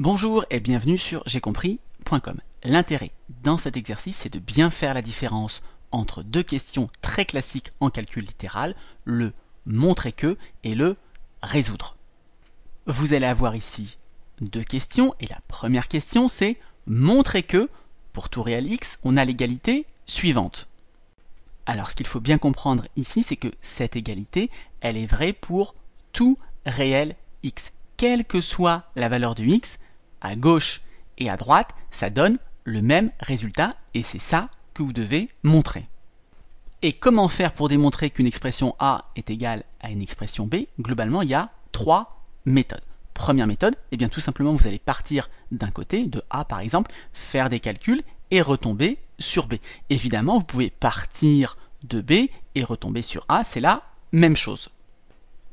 Bonjour et bienvenue sur j'ai compris.com. L'intérêt dans cet exercice, c'est de bien faire la différence entre deux questions très classiques en calcul littéral, le montrer que et le résoudre. Vous allez avoir ici deux questions et la première question c'est montrer que pour tout réel x, on a l'égalité suivante. Alors ce qu'il faut bien comprendre ici, c'est que cette égalité, elle est vraie pour tout réel x, quelle que soit la valeur du x, à gauche et à droite, ça donne le même résultat et c'est ça que vous devez montrer. Et comment faire pour démontrer qu'une expression A est égale à une expression B Globalement, il y a trois méthodes. Première méthode, eh bien tout simplement vous allez partir d'un côté, de A par exemple, faire des calculs et retomber sur B. Évidemment, vous pouvez partir de B et retomber sur A, c'est la même chose.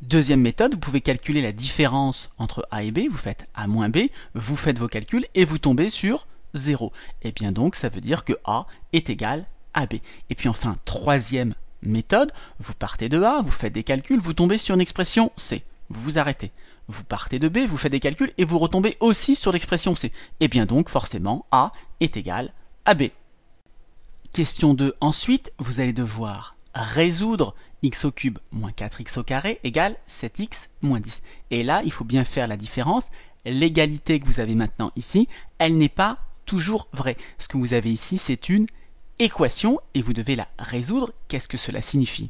Deuxième méthode, vous pouvez calculer la différence entre A et B, vous faites A moins B, vous faites vos calculs et vous tombez sur 0. Et eh bien donc ça veut dire que A est égal à B. Et puis enfin, troisième méthode, vous partez de A, vous faites des calculs, vous tombez sur une expression C, vous vous arrêtez. Vous partez de B, vous faites des calculs et vous retombez aussi sur l'expression C. Et eh bien donc forcément A est égal à B. Question 2. Ensuite, vous allez devoir résoudre x au cube moins 4x au carré égale 7x moins 10. Et là, il faut bien faire la différence. L'égalité que vous avez maintenant ici, elle n'est pas toujours vraie. Ce que vous avez ici, c'est une équation et vous devez la résoudre. Qu'est-ce que cela signifie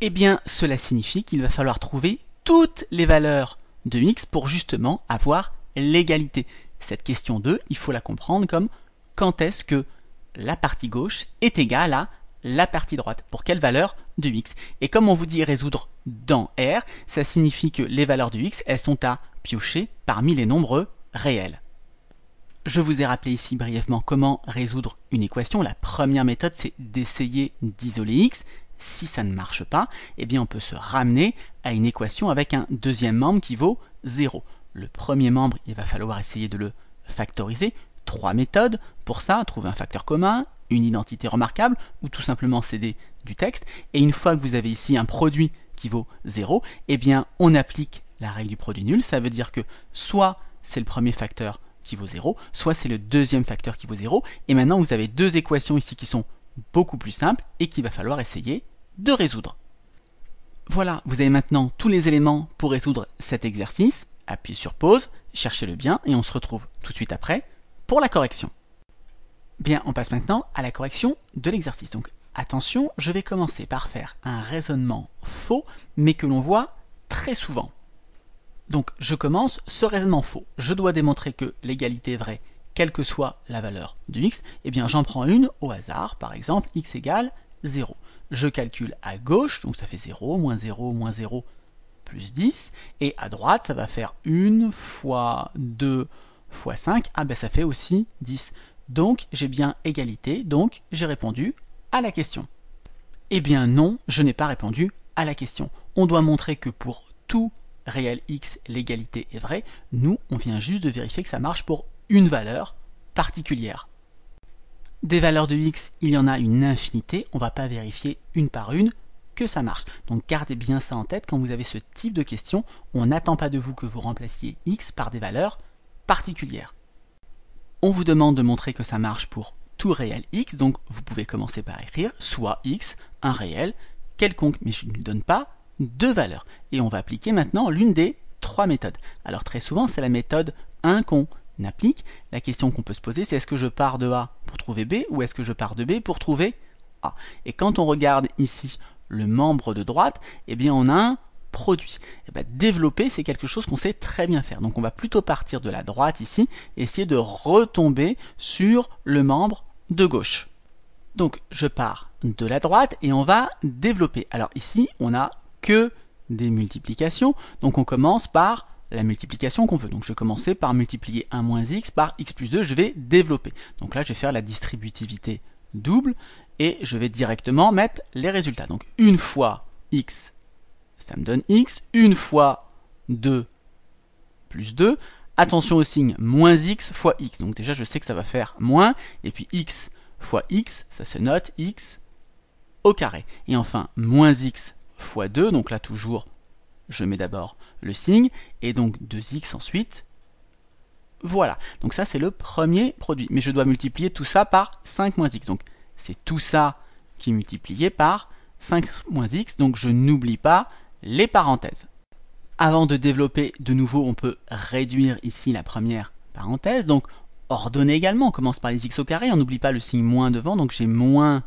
Eh bien, cela signifie qu'il va falloir trouver toutes les valeurs de x pour justement avoir l'égalité. Cette question 2, il faut la comprendre comme quand est-ce que la partie gauche est égale à la partie droite Pour quelle valeur de x. Et comme on vous dit résoudre dans R, ça signifie que les valeurs de x, elles sont à piocher parmi les nombres réels. Je vous ai rappelé ici brièvement comment résoudre une équation. La première méthode, c'est d'essayer d'isoler x. Si ça ne marche pas, eh bien on peut se ramener à une équation avec un deuxième membre qui vaut 0. Le premier membre, il va falloir essayer de le factoriser. Trois méthodes pour ça, trouver un facteur commun, une identité remarquable ou tout simplement céder du texte. Et une fois que vous avez ici un produit qui vaut 0, eh bien on applique la règle du produit nul. Ça veut dire que soit c'est le premier facteur qui vaut 0, soit c'est le deuxième facteur qui vaut 0. Et maintenant vous avez deux équations ici qui sont beaucoup plus simples et qu'il va falloir essayer de résoudre. Voilà, vous avez maintenant tous les éléments pour résoudre cet exercice. Appuyez sur pause, cherchez le bien et on se retrouve tout de suite après pour la correction. Bien, on passe maintenant à la correction de l'exercice. Donc attention, je vais commencer par faire un raisonnement faux, mais que l'on voit très souvent. Donc je commence ce raisonnement faux. Je dois démontrer que l'égalité est vraie, quelle que soit la valeur de x. Eh bien j'en prends une au hasard, par exemple x égale 0. Je calcule à gauche, donc ça fait 0, moins 0, moins 0, plus 10. Et à droite, ça va faire 1 fois 2 fois 5. Ah ben ça fait aussi 10. Donc j'ai bien égalité, donc j'ai répondu à la question. Eh bien non, je n'ai pas répondu à la question. On doit montrer que pour tout réel x, l'égalité est vraie. Nous, on vient juste de vérifier que ça marche pour une valeur particulière. Des valeurs de x, il y en a une infinité. On ne va pas vérifier une par une que ça marche. Donc gardez bien ça en tête quand vous avez ce type de question. On n'attend pas de vous que vous remplaciez x par des valeurs particulières. On vous demande de montrer que ça marche pour tout réel x, donc vous pouvez commencer par écrire soit x, un réel, quelconque, mais je ne lui donne pas, deux valeurs. Et on va appliquer maintenant l'une des trois méthodes. Alors très souvent, c'est la méthode 1 qu'on applique. La question qu'on peut se poser, c'est est-ce que je pars de A pour trouver B ou est-ce que je pars de B pour trouver A Et quand on regarde ici le membre de droite, eh bien on a un produit. Et eh ben, développer, c'est quelque chose qu'on sait très bien faire. Donc on va plutôt partir de la droite ici, et essayer de retomber sur le membre de gauche. Donc je pars de la droite et on va développer. Alors ici, on n'a que des multiplications, donc on commence par la multiplication qu'on veut. Donc je vais commencer par multiplier 1 moins x par x plus 2, je vais développer. Donc là, je vais faire la distributivité double et je vais directement mettre les résultats. Donc une fois x ça me donne x. Une fois 2 plus 2. Attention au signe moins x fois x. Donc déjà, je sais que ça va faire moins. Et puis x fois x, ça se note x au carré. Et enfin, moins x fois 2. Donc là, toujours, je mets d'abord le signe. Et donc 2x ensuite. Voilà. Donc ça, c'est le premier produit. Mais je dois multiplier tout ça par 5 moins x. Donc c'est tout ça qui est multiplié par 5 moins x. Donc je n'oublie pas les parenthèses. Avant de développer de nouveau, on peut réduire ici la première parenthèse. Donc, ordonner également. On commence par les x au carré. On n'oublie pas le signe moins devant. Donc, j'ai moins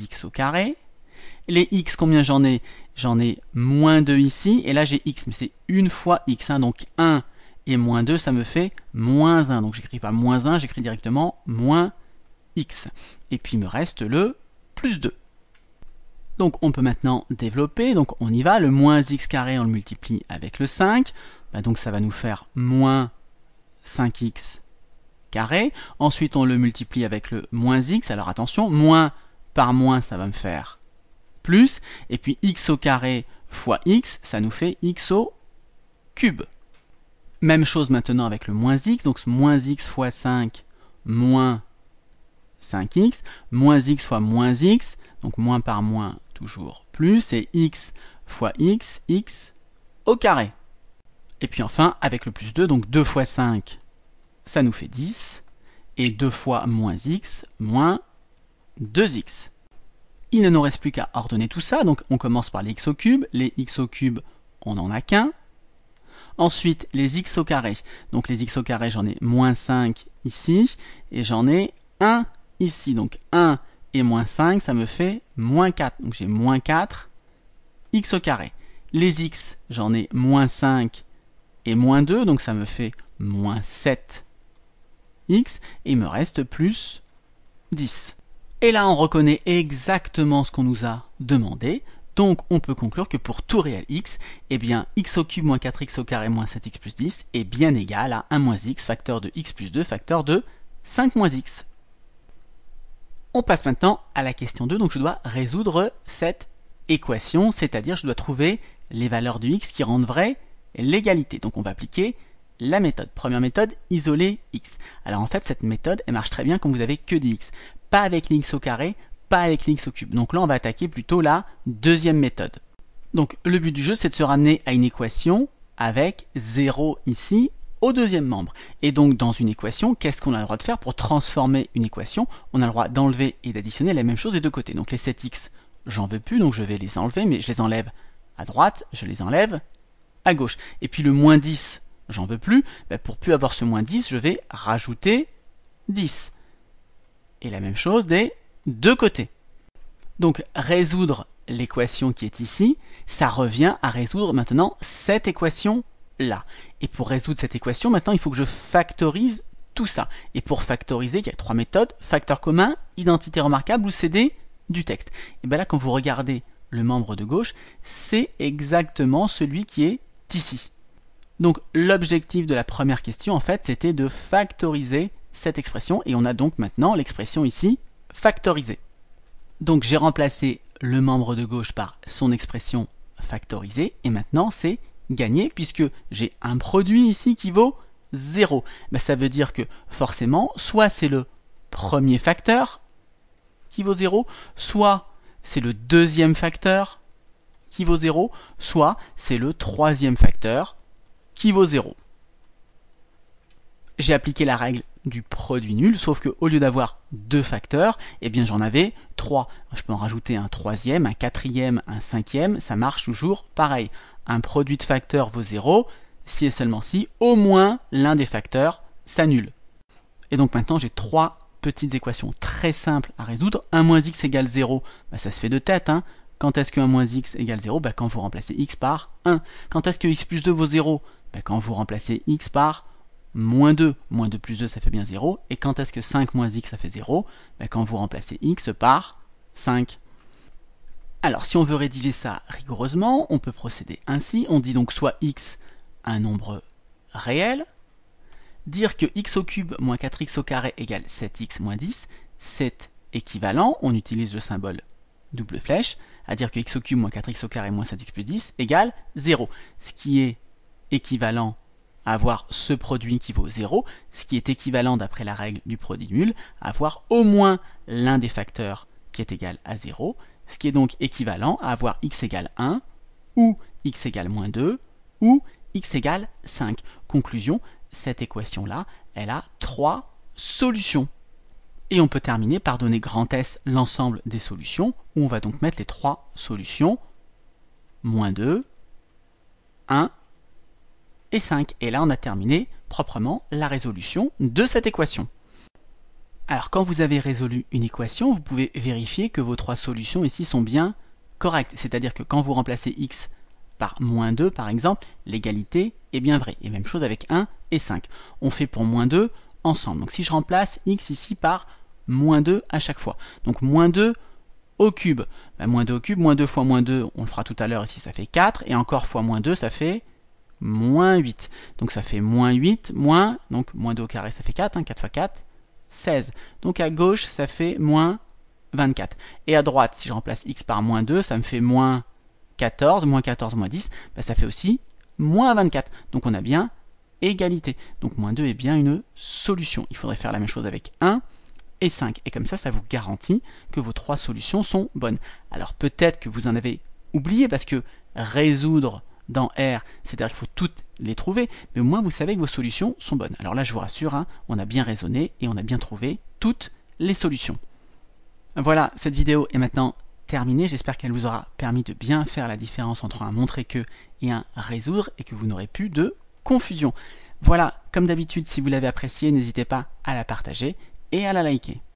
x au carré. Les x, combien j'en ai J'en ai moins 2 ici. Et là, j'ai x, mais c'est une fois x. Hein. donc, 1 et moins 2, ça me fait moins 1. Donc, j'écris pas moins 1, j'écris directement moins x. Et puis, il me reste le plus 2. Donc on peut maintenant développer, donc on y va, le moins x carré on le multiplie avec le 5, bah, donc ça va nous faire moins 5x carré, ensuite on le multiplie avec le moins x, alors attention, moins par moins ça va me faire plus, et puis x au carré fois x, ça nous fait x au cube. Même chose maintenant avec le moins x, donc moins x fois 5, moins 5x, moins x fois moins x, donc moins par moins toujours plus, c'est x fois x, x au carré. Et puis enfin, avec le plus 2, donc 2 fois 5, ça nous fait 10. Et 2 fois moins x, moins 2x. Il ne nous reste plus qu'à ordonner tout ça, donc on commence par les x au cube. Les x au cube, on n'en a qu'un. Ensuite, les x au carré. Donc les x au carré, j'en ai moins 5 ici, et j'en ai 1 ici. Donc 1 et moins 5, ça me fait moins 4. Donc j'ai moins 4, x au carré. Les x, j'en ai moins 5 et moins 2, donc ça me fait moins 7x, et il me reste plus 10. Et là, on reconnaît exactement ce qu'on nous a demandé, donc on peut conclure que pour tout réel x, et eh bien x au cube moins 4x au carré moins 7x plus 10 est bien égal à 1 moins x facteur de x plus 2 facteur de 5 moins x. On passe maintenant à la question 2, donc je dois résoudre cette équation, c'est-à-dire je dois trouver les valeurs du x qui rendent vraie l'égalité. Donc on va appliquer la méthode. Première méthode, isoler x. Alors en fait, cette méthode, elle marche très bien quand vous avez que des x. Pas avec l'x au carré, pas avec l'x au cube. Donc là, on va attaquer plutôt la deuxième méthode. Donc le but du jeu, c'est de se ramener à une équation avec 0 ici au deuxième membre. Et donc dans une équation, qu'est-ce qu'on a le droit de faire pour transformer une équation On a le droit d'enlever et d'additionner la même chose des deux côtés. Donc les 7x, j'en veux plus, donc je vais les enlever, mais je les enlève à droite, je les enlève à gauche. Et puis le moins 10, j'en veux plus, bah, pour plus avoir ce moins 10, je vais rajouter 10. Et la même chose des deux côtés. Donc résoudre l'équation qui est ici, ça revient à résoudre maintenant cette équation et pour résoudre cette équation, maintenant, il faut que je factorise tout ça. Et pour factoriser, il y a trois méthodes, facteur commun, identité remarquable ou CD du texte. Et bien là, quand vous regardez le membre de gauche, c'est exactement celui qui est ici. Donc l'objectif de la première question, en fait, c'était de factoriser cette expression, et on a donc maintenant l'expression ici, factorisée. Donc j'ai remplacé le membre de gauche par son expression factorisée, et maintenant c'est gagner puisque j'ai un produit ici qui vaut 0. Ben, ça veut dire que forcément, soit c'est le premier facteur qui vaut 0, soit c'est le deuxième facteur qui vaut 0, soit c'est le troisième facteur qui vaut 0. J'ai appliqué la règle du produit nul, sauf qu'au au lieu d'avoir deux facteurs, eh bien j'en avais trois. Je peux en rajouter un troisième, un quatrième, un cinquième, ça marche toujours pareil. Un produit de facteurs vaut 0 si et seulement si au moins l'un des facteurs s'annule. Et donc maintenant j'ai trois petites équations très simples à résoudre. 1 moins x égale 0, bah, ça se fait de tête. Hein. Quand est-ce que 1 moins x égale 0 bah, Quand vous remplacez x par 1. Quand est-ce que x plus 2 vaut 0 bah, Quand vous remplacez x par moins 2, moins 2 plus 2 ça fait bien 0, et quand est-ce que 5 moins x ça fait 0 ben, Quand vous remplacez x par 5. Alors si on veut rédiger ça rigoureusement, on peut procéder ainsi, on dit donc soit x un nombre réel, dire que x au cube moins 4x au carré égale 7x moins 10, c'est équivalent, on utilise le symbole double flèche, à dire que x au cube moins 4x au carré moins 7x plus 10 égale 0, ce qui est équivalent avoir ce produit qui vaut 0, ce qui est équivalent d'après la règle du produit nul, avoir au moins l'un des facteurs qui est égal à 0, ce qui est donc équivalent à avoir x égale 1, ou x égale moins 2, ou x égale 5. Conclusion, cette équation-là, elle a trois solutions. Et on peut terminer par donner grand S l'ensemble des solutions, où on va donc mettre les trois solutions, moins 2, 1 et 5. Et là, on a terminé proprement la résolution de cette équation. Alors, quand vous avez résolu une équation, vous pouvez vérifier que vos trois solutions ici sont bien correctes. C'est-à-dire que quand vous remplacez x par moins 2, par exemple, l'égalité est bien vraie. Et même chose avec 1 et 5. On fait pour moins 2 ensemble. Donc, si je remplace x ici par moins 2 à chaque fois. Donc, moins 2 ben, au cube. moins 2 au cube, moins 2 fois moins 2, on le fera tout à l'heure ici, ça fait 4. Et encore fois moins 2, ça fait moins 8. Donc ça fait moins 8, moins, donc moins 2 au carré, ça fait 4, 4 hein, fois 4, 16. Donc à gauche, ça fait moins 24. Et à droite, si je remplace x par moins 2, ça me fait moins 14, moins 14, moins 10, bah, ça fait aussi moins 24. Donc on a bien égalité. Donc moins 2 est bien une solution. Il faudrait faire la même chose avec 1 et 5. Et comme ça, ça vous garantit que vos trois solutions sont bonnes. Alors peut-être que vous en avez oublié parce que résoudre dans R, c'est-à-dire qu'il faut toutes les trouver, mais au moins vous savez que vos solutions sont bonnes. Alors là, je vous rassure, hein, on a bien raisonné et on a bien trouvé toutes les solutions. Voilà, cette vidéo est maintenant terminée. J'espère qu'elle vous aura permis de bien faire la différence entre un montrer que et un résoudre et que vous n'aurez plus de confusion. Voilà, comme d'habitude, si vous l'avez appréciée, n'hésitez pas à la partager et à la liker.